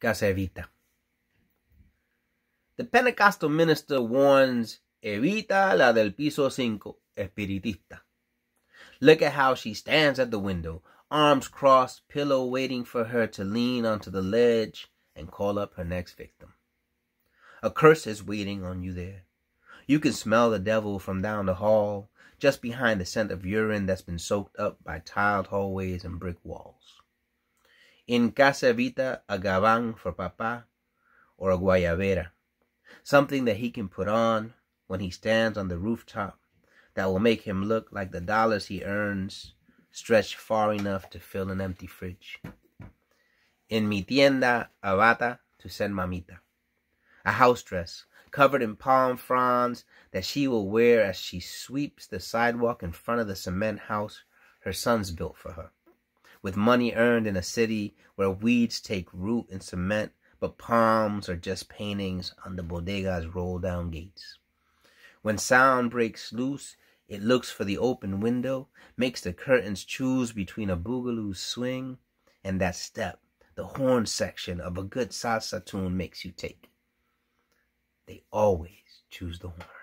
Casa Evita. The Pentecostal minister warns Evita la del piso cinco, espiritista. Look at how she stands at the window, arms crossed, pillow waiting for her to lean onto the ledge and call up her next victim. A curse is waiting on you there. You can smell the devil from down the hall, just behind the scent of urine that's been soaked up by tiled hallways and brick walls. In Casa Vita, a gabán for papa or a guayabera, something that he can put on when he stands on the rooftop that will make him look like the dollars he earns stretch far enough to fill an empty fridge. In mi tienda, a bata to send mamita, a house dress covered in palm fronds that she will wear as she sweeps the sidewalk in front of the cement house her sons built for her with money earned in a city where weeds take root in cement, but palms are just paintings on the bodega's roll down gates. When sound breaks loose, it looks for the open window, makes the curtains choose between a boogaloo swing and that step the horn section of a good salsa tune makes you take. They always choose the horn.